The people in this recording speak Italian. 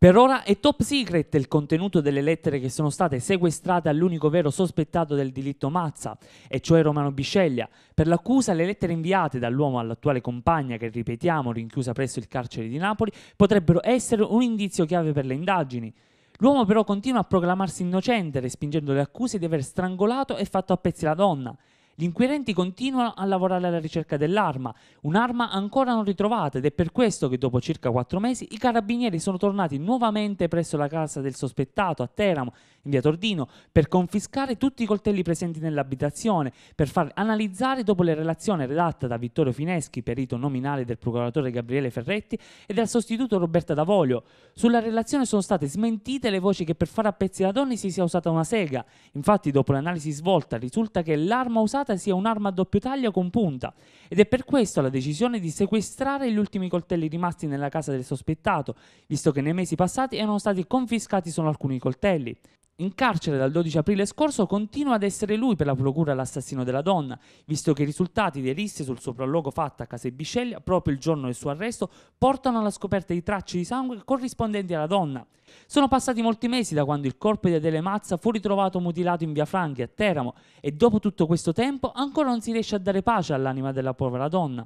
Per ora è top secret il contenuto delle lettere che sono state sequestrate all'unico vero sospettato del delitto Mazza, e cioè Romano Bisceglia. Per l'accusa le lettere inviate dall'uomo all'attuale compagna, che ripetiamo rinchiusa presso il carcere di Napoli, potrebbero essere un indizio chiave per le indagini. L'uomo però continua a proclamarsi innocente, respingendo le accuse di aver strangolato e fatto a pezzi la donna. Gli inquirenti continuano a lavorare alla ricerca dell'arma, un'arma ancora non ritrovata ed è per questo che dopo circa quattro mesi i carabinieri sono tornati nuovamente presso la casa del sospettato a Teramo via Tordino, per confiscare tutti i coltelli presenti nell'abitazione, per far analizzare dopo la relazione redatta da Vittorio Fineschi, perito nominale del procuratore Gabriele Ferretti, e dal sostituto Roberta D'Avoglio. Sulla relazione sono state smentite le voci che per fare a pezzi la donna si sia usata una sega. Infatti, dopo l'analisi svolta, risulta che l'arma usata sia un'arma a doppio taglio con punta, ed è per questo la decisione di sequestrare gli ultimi coltelli rimasti nella casa del sospettato, visto che nei mesi passati erano stati confiscati solo alcuni coltelli in carcere dal 12 aprile scorso continua ad essere lui per la procura l'assassino della donna, visto che i risultati dei risse sul sopralluogo fatta a Casa proprio il giorno del suo arresto portano alla scoperta di tracce di sangue corrispondenti alla donna. Sono passati molti mesi da quando il corpo di Adele Mazza fu ritrovato mutilato in via Franchi a Teramo e dopo tutto questo tempo ancora non si riesce a dare pace all'anima della povera donna.